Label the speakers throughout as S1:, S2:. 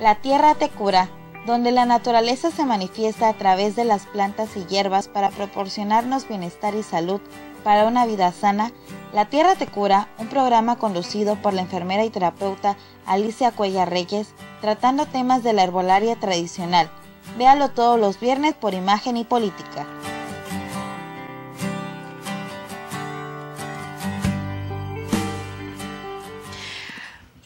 S1: La tierra te cura, donde la naturaleza se manifiesta a través de las plantas y hierbas para proporcionarnos bienestar y salud para una vida sana. La Tierra te cura, un programa conducido por la enfermera y terapeuta Alicia Cuella Reyes, tratando temas de la herbolaria tradicional. Véalo todos los viernes por Imagen y Política.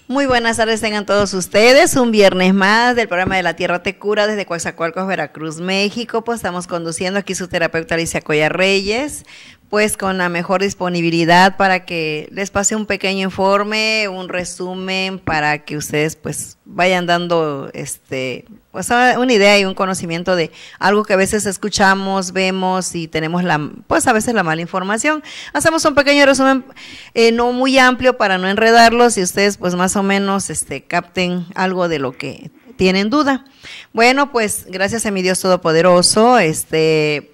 S1: Muy buenas tardes tengan todos ustedes. Un viernes más del programa de La Tierra Te Cura desde Coatzacoalcos, Veracruz, México. Pues estamos conduciendo aquí su terapeuta Alicia Coya Reyes pues con la mejor disponibilidad para que les pase un pequeño informe, un resumen para que ustedes pues vayan dando este pues ah, una idea y un conocimiento de algo que a veces escuchamos, vemos y tenemos la pues a veces la mala información. Hacemos un pequeño resumen eh, no muy amplio para no enredarlos y ustedes pues más o menos este capten algo de lo que tienen duda. Bueno, pues gracias a mi Dios todopoderoso, este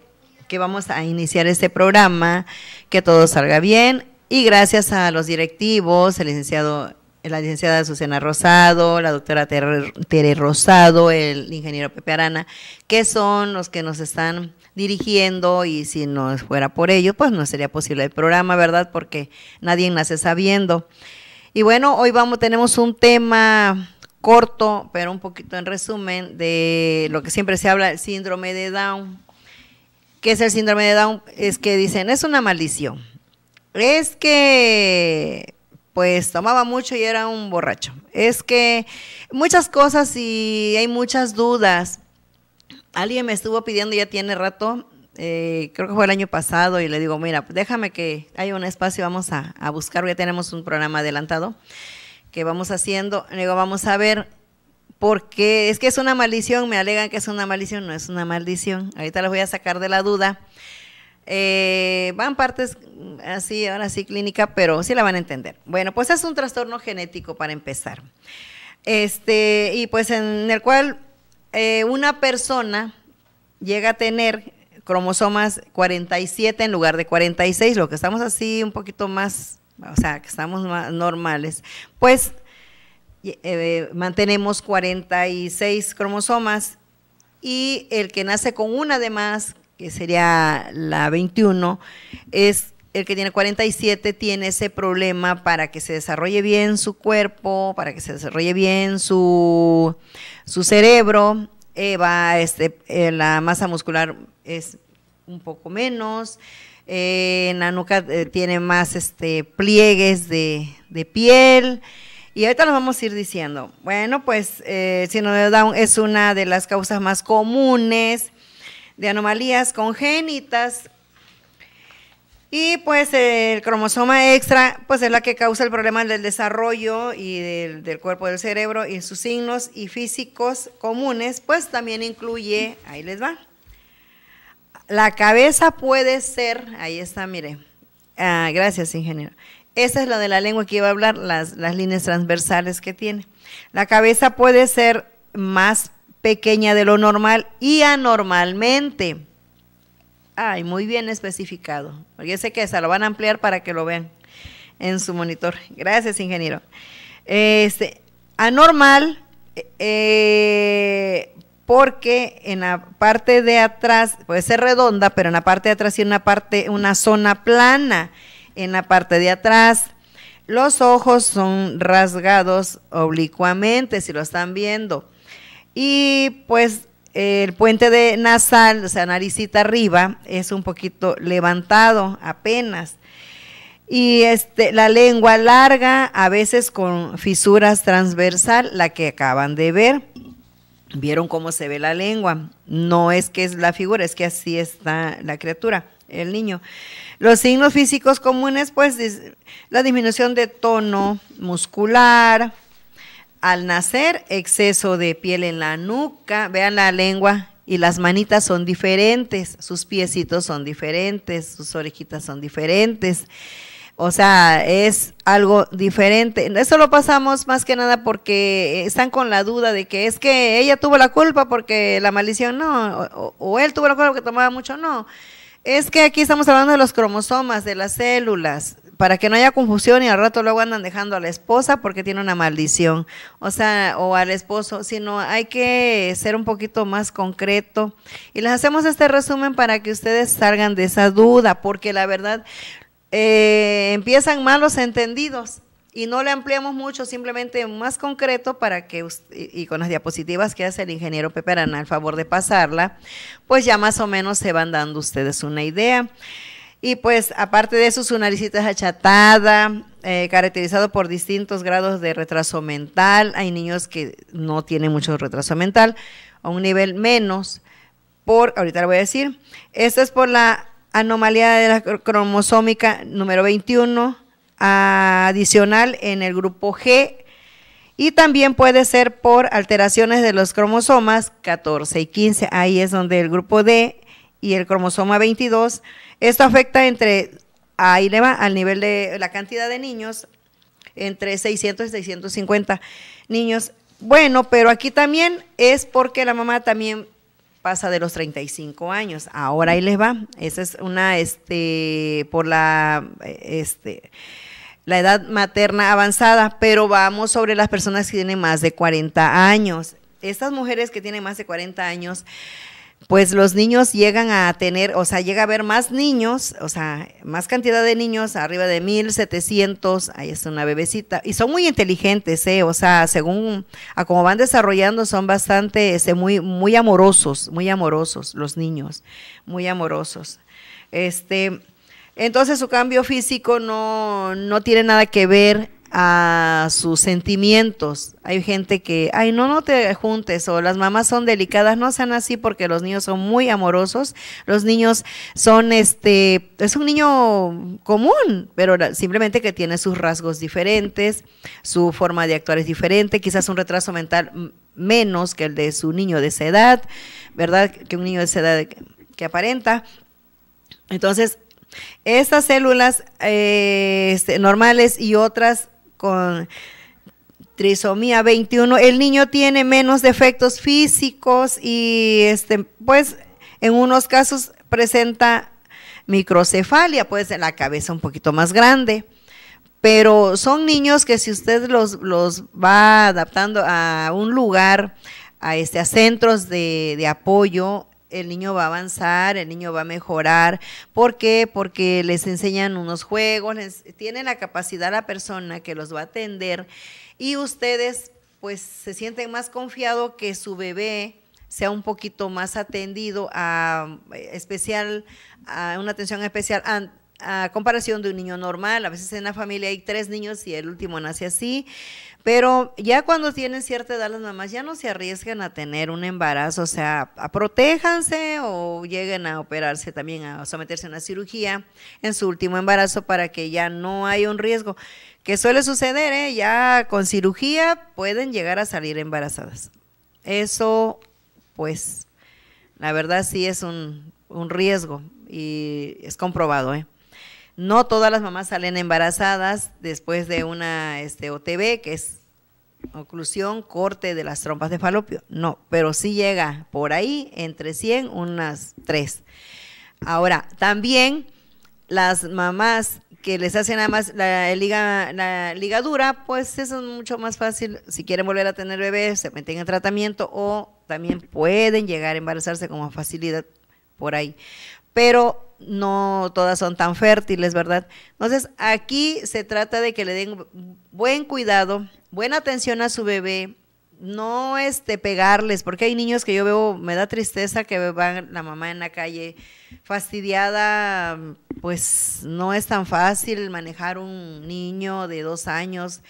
S1: que vamos a iniciar este programa, que todo salga bien. Y gracias a los directivos, el licenciado, la licenciada Susana Rosado, la doctora Tere, Rosado, el ingeniero Pepe Arana, que son los que nos están dirigiendo y si no fuera por ello, pues no sería posible el programa, ¿verdad? Porque nadie nace sabiendo. Y bueno, hoy vamos, tenemos un tema corto, pero un poquito en resumen, de lo que siempre se habla, el síndrome de Down que es el síndrome de Down, es que dicen, es una maldición. Es que pues tomaba mucho y era un borracho. Es que muchas cosas y hay muchas dudas. Alguien me estuvo pidiendo ya tiene rato, eh, creo que fue el año pasado, y le digo, mira, déjame que hay un espacio, vamos a, a buscar, ya tenemos un programa adelantado que vamos haciendo. Le digo, vamos a ver, porque es que es una maldición, me alegan que es una maldición, no es una maldición. Ahorita les voy a sacar de la duda. Eh, van partes así, ahora sí clínica, pero sí la van a entender. Bueno, pues es un trastorno genético para empezar. Este, y pues en el cual eh, una persona llega a tener cromosomas 47 en lugar de 46, lo que estamos así un poquito más, o sea, que estamos más normales, pues eh, mantenemos 46 cromosomas y el que nace con una de más, que sería la 21, es el que tiene 47 tiene ese problema para que se desarrolle bien su cuerpo, para que se desarrolle bien su, su cerebro, va, este, eh, la masa muscular es un poco menos, eh, en la nuca tiene más este, pliegues de, de piel, y ahorita nos vamos a ir diciendo. Bueno, pues eh, síndrome de Down es una de las causas más comunes de anomalías congénitas. Y pues el cromosoma extra, pues es la que causa el problema del desarrollo y del, cuerpo del cerebro y sus signos y físicos comunes, pues también incluye, ahí les va, la cabeza puede ser, ahí está, mire, ah, gracias ingeniero, esa es la de la lengua que iba a hablar, las, líneas transversales que tiene. La cabeza puede ser más pequeña de lo normal y anormalmente. Ay, muy bien especificado. Yo sé que esa lo van a ampliar para que lo vean en su monitor. Gracias, ingeniero. Este, anormal, eh, porque en la parte de atrás puede ser redonda, pero en la parte de atrás tiene una parte, una zona plana en la parte de atrás. Los ojos son rasgados oblicuamente, si lo están viendo. Y pues el puente de nasal, o sea, naricita arriba, es un poquito levantado apenas. Y este, la lengua larga, a veces con fisuras transversal, la que acaban de ver. Vieron cómo se ve la lengua. No es que es la figura, es que así está la criatura, el niño. Los signos físicos comunes, pues, la disminución de tono muscular, al nacer, exceso de piel en la nuca, vean la lengua y las manitas son diferentes, sus piecitos son diferentes, sus orejitas son diferentes. O sea, es algo diferente. Eso lo pasamos más que nada porque están con la duda de que es que ella tuvo la culpa porque la maldición no, o, o él tuvo la culpa porque tomaba mucho no. Es que aquí estamos hablando de los cromosomas, de las células, para que no haya confusión y al rato luego andan dejando a la esposa porque tiene una maldición, o sea, o al esposo, sino hay que ser un poquito más concreto. Y les hacemos este resumen para que ustedes salgan de esa duda, porque la verdad eh, empiezan malos entendidos y no le ampliamos mucho, simplemente más concreto para que, y con las diapositivas que hace el ingeniero Pepe Arana, al favor de pasarla, pues ya más o menos se van dando ustedes una idea. Y pues aparte de eso, su naricita es achatada, eh, caracterizado por distintos grados de retraso mental. Hay niños que no tienen mucho retraso mental, a un nivel menos, por, ahorita le voy a decir, esto es por la anomalía de la cromosómica número 21 adicional en el grupo G y también puede ser por alteraciones de los cromosomas 14 y 15. Ahí es donde el grupo D y el cromosoma 22, esto afecta entre, ahí le va, al nivel de la cantidad de niños, entre 600 y 650 niños. Bueno, pero aquí también es porque la mamá también pasa de los 35 años. Ahora ahí les va. Esa es una, este, por la, eh, este, la edad materna avanzada, pero vamos sobre las personas que tienen más de 40 años. Estas mujeres que tienen más de 40 años, pues los niños llegan a tener, o sea, llega a haber más niños, o sea, más cantidad de niños, arriba de 1700, ahí está una bebecita, y son muy inteligentes, ¿eh? o sea, según a cómo van desarrollando, son bastante, este, muy, muy amorosos, muy amorosos los niños, muy amorosos. Este, entonces su cambio físico no, tiene nada que ver a sus sentimientos. Hay gente que, ay, no, no te juntes, o las mamás son delicadas, no sean así porque los niños son muy amorosos, los niños son, este, es un niño común, pero simplemente que tiene sus rasgos diferentes, su forma de actuar es diferente, quizás un retraso mental menos que el de su niño de esa edad, ¿verdad? Que un niño de esa edad que aparenta. Entonces, estas células eh, este, normales y otras con trisomía 21, el niño tiene menos defectos físicos y este, pues en unos casos presenta microcefalia, pues en la cabeza un poquito más grande. Pero son niños que si usted los, va adaptando a un lugar, a, este, centros de apoyo, el niño va a avanzar, el niño va a mejorar. ¿Por qué? Porque les enseñan unos juegos, les, tiene la capacidad la persona que los va a atender y ustedes pues se sienten más confiados que su bebé sea un poquito más atendido a eh, especial a una atención especial a comparación de un niño normal. A veces en la familia hay tres niños y el último nace así. Pero ya cuando tienen cierta edad las mamás ya no se arriesgan a tener un embarazo, o sea, a protéjanse o lleguen a operarse también, a someterse a una cirugía en su último embarazo para que ya no haya un riesgo, que suele suceder, ¿eh? ya con cirugía pueden llegar a salir embarazadas. Eso, pues, la verdad sí es un riesgo y es comprobado, ¿eh? No todas las mamás salen embarazadas después de una este, OTB, que es oclusión, corte de las trompas de falopio. No, pero sí llega por ahí entre 100, unas 3. Ahora, también las mamás que les hacen nada más la, la ligadura, pues eso es mucho más fácil. Si quieren volver a tener bebés, se meten en tratamiento o también pueden llegar a embarazarse con más facilidad por ahí. Pero no todas son tan fértiles, ¿verdad? Entonces, aquí se trata de que le den buen cuidado, buena atención a su bebé, no este pegarles, porque hay niños que yo veo, me da tristeza que van la mamá en la calle fastidiada, pues no es tan fácil manejar un niño de dos años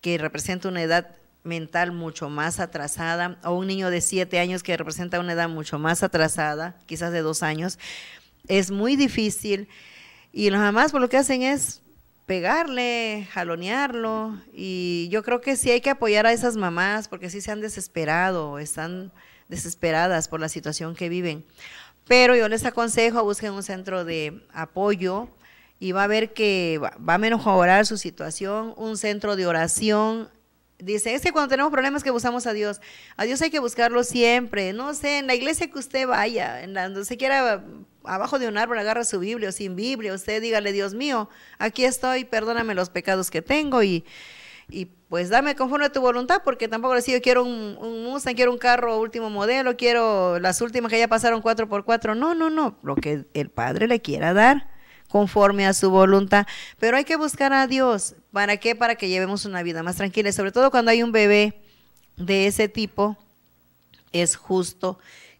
S1: que representa una edad mental mucho más atrasada, o un niño de siete años que representa una edad mucho más atrasada, quizás de dos años es muy difícil y los mamás por pues, lo que hacen es pegarle, jalonearlo y yo creo que sí hay que apoyar a esas mamás porque sí se han desesperado, están desesperadas por la situación que viven. Pero yo les aconsejo, busquen un centro de apoyo y va a ver que va a mejorar su situación, un centro de oración. Dice, es que cuando tenemos problemas que buscamos a Dios, a Dios hay que buscarlo siempre, no sé, en la iglesia que usted vaya, en donde se quiera abajo de un árbol, agarra su Biblia o sin Biblia, usted dígale, Dios mío, aquí estoy, perdóname los pecados que tengo y, y pues dame conforme a tu voluntad, porque tampoco le yo quiero un, un, Mustang, quiero un carro último modelo, quiero las últimas que ya pasaron 4x4. No, no, no, lo que el Padre le quiera dar conforme a su voluntad. Pero hay que buscar a Dios. ¿Para qué? Para que llevemos una vida más tranquila. sobre todo cuando hay un bebé de ese tipo, es justo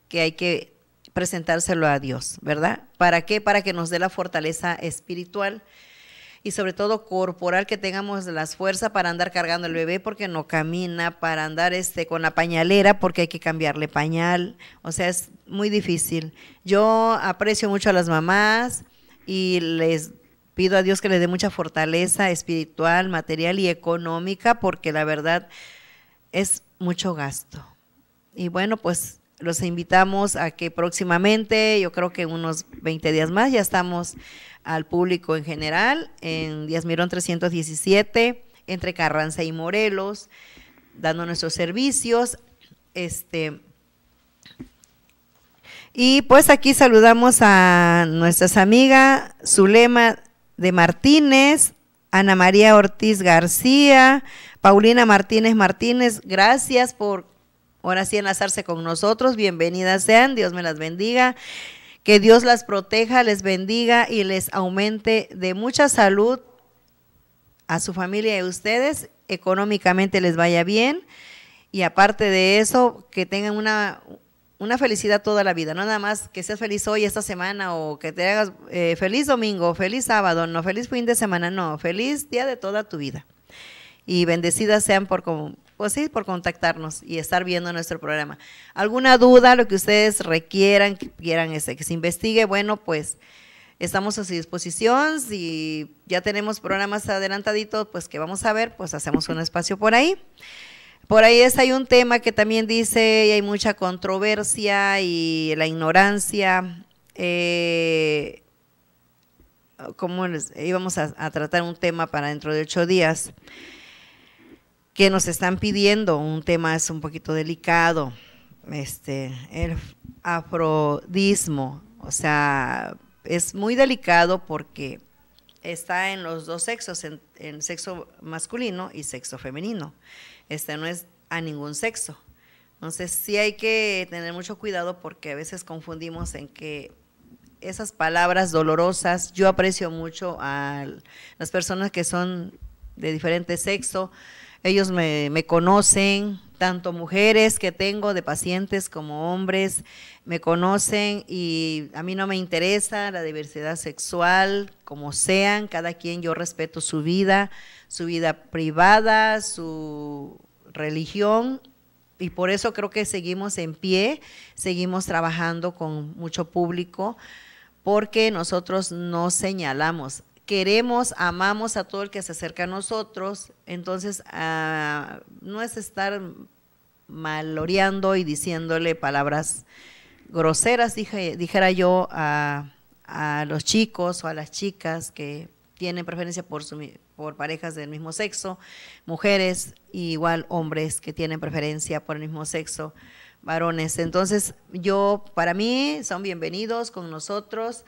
S1: que hay que presentárselo a Dios, ¿verdad? ¿Para qué? Para que nos dé la fortaleza espiritual y sobre todo corporal, que tengamos las fuerzas para andar cargando el bebé porque no camina, para andar este, con la pañalera porque hay que cambiarle pañal. O sea, es muy difícil. Yo aprecio mucho a las mamás y les pido a Dios que les dé mucha fortaleza espiritual, material y económica porque la verdad es mucho gasto. Y bueno, pues los invitamos a que próximamente, yo creo que unos 20 días más, ya estamos al público en general en Díaz Mirón 317, entre Carranza y Morelos, dando nuestros servicios. Este, y pues aquí saludamos a nuestras amigas Zulema de Martínez, Ana María Ortiz García, Paulina Martínez Martínez, gracias por Ahora sí, enlazarse con nosotros. Bienvenidas sean. Dios me las bendiga. Que Dios las proteja, les bendiga y les aumente de mucha salud a su familia y a ustedes. Económicamente les vaya bien. Y aparte de eso, que tengan una, una felicidad toda la vida. No nada más que seas feliz hoy, esta semana, o que te hagas eh, feliz domingo, feliz sábado, no feliz fin de semana, no, feliz día de toda tu vida. Y bendecidas sean por, pues sí, por contactarnos y estar viendo nuestro programa. ¿Alguna duda, lo que ustedes requieran, que quieran ese, que se investigue? Bueno, pues estamos a su disposición. y ya tenemos programas adelantaditos, pues que vamos a ver, pues hacemos un espacio por ahí. Por ahí es, hay un tema que también dice, y hay mucha controversia y la ignorancia. Eh, ¿Cómo les, íbamos a, a tratar un tema para dentro de ocho días? que nos están pidiendo. Un tema es un poquito delicado, este, el afrodismo, o sea, es muy delicado porque está en los dos sexos, en, en sexo masculino y sexo femenino. Este no es a ningún sexo. Entonces sí hay que tener mucho cuidado porque a veces confundimos en que esas palabras dolorosas, yo aprecio mucho a las personas que son de diferente sexo, ellos me, conocen, tanto mujeres que tengo de pacientes como hombres me conocen y a mí no me interesa la diversidad sexual, como sean, cada quien yo respeto su vida, su vida privada, su religión y por eso creo que seguimos en pie, seguimos trabajando con mucho público porque nosotros no señalamos, queremos, amamos a todo el que se acerca a nosotros, entonces ah, no es estar maloreando y diciéndole palabras groseras, dijera yo, a, los chicos o a las chicas que tienen preferencia por, por parejas del mismo sexo, mujeres, igual hombres que tienen preferencia por el mismo sexo, varones. Entonces, yo, para mí, son bienvenidos con nosotros.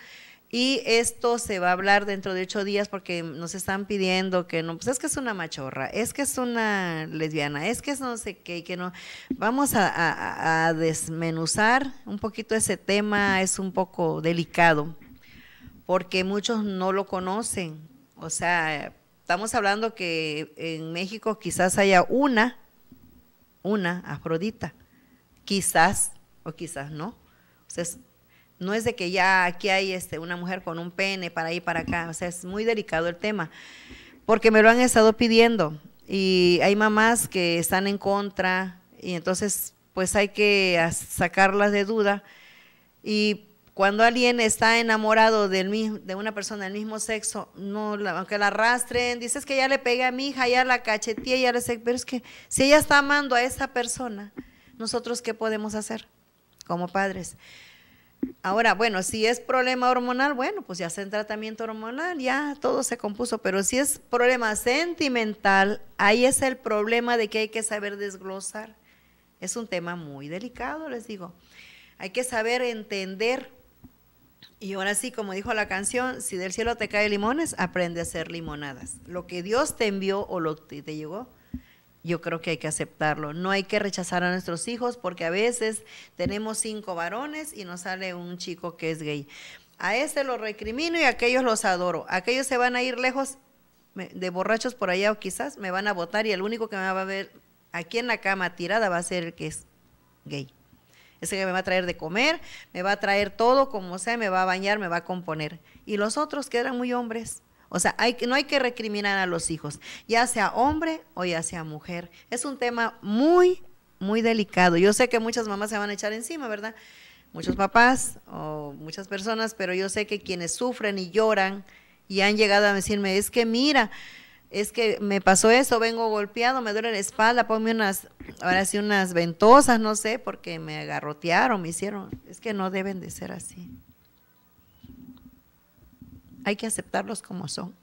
S1: Y esto se va a hablar dentro de ocho días porque nos están pidiendo que no, pues es que es una machorra, es que es una lesbiana, es que es no sé qué, que no. Vamos a, desmenuzar un poquito ese tema, es un poco delicado, porque muchos no lo conocen. O sea, estamos hablando que en México quizás haya una, una Afrodita, quizás o quizás no. o sea, no es de que ya aquí hay este, una mujer con un pene para ir para acá. O sea, es muy delicado el tema. Porque me lo han estado pidiendo. Y hay mamás que están en contra. Y entonces, pues hay que sacarlas de duda. Y cuando alguien está enamorado de una persona del mismo sexo, no, aunque la arrastren, dices que ya le pegué a mi hija, ya la cacheteé, ya le sé, pero es que si ella está amando a esa persona, nosotros qué podemos hacer como padres. Ahora, bueno, si es problema hormonal, bueno, pues ya se tratamiento hormonal, ya todo se compuso, pero si es problema sentimental, ahí es el problema de que hay que saber desglosar. Es un tema muy delicado, les digo. Hay que saber entender. Y ahora sí, como dijo la canción, si del cielo te cae limones, aprende a hacer limonadas. Lo que Dios te envió o lo que te llegó, yo creo que hay que aceptarlo. No hay que rechazar a nuestros hijos porque a veces tenemos cinco varones y nos sale un chico que es gay. A ese lo recrimino y a aquellos los adoro. Aquellos se van a ir lejos de borrachos por allá o quizás me van a votar y el único que me va a ver aquí en la cama tirada va a ser el que es gay. Ese que me va a traer de comer, me va a traer todo como sea, me va a bañar, me va a componer. Y los otros quedan muy hombres, o sea, hay, no hay que recriminar a los hijos, ya sea hombre o ya sea mujer. Es un tema muy, muy delicado. Yo sé que muchas mamás se van a echar encima, ¿verdad? Muchos papás o muchas personas, pero yo sé que quienes sufren y lloran y han llegado a decirme, es que mira, es que me pasó eso, vengo golpeado, me duele la espalda, ponme unas, ahora sí unas ventosas, no sé, porque me agarrotearon, me hicieron. Es que no deben de ser así. Hay que aceptarlos como son.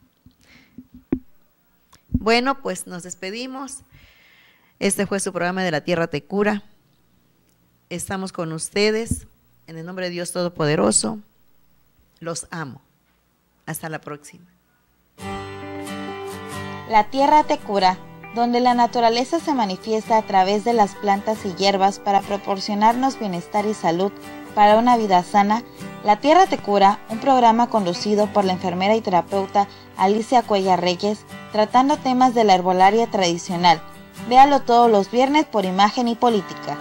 S1: Bueno, pues nos despedimos. Este fue su programa de la Tierra Te Cura. Estamos con ustedes. En el nombre de Dios Todopoderoso, los amo. Hasta la próxima. La Tierra Te Cura, donde la naturaleza se manifiesta a través de las plantas y hierbas para proporcionarnos bienestar y salud para una vida sana la Tierra te cura, un programa conducido por la enfermera y terapeuta Alicia Cuella Reyes, tratando temas de la herbolaria tradicional. Véalo todos los viernes por Imagen y Política.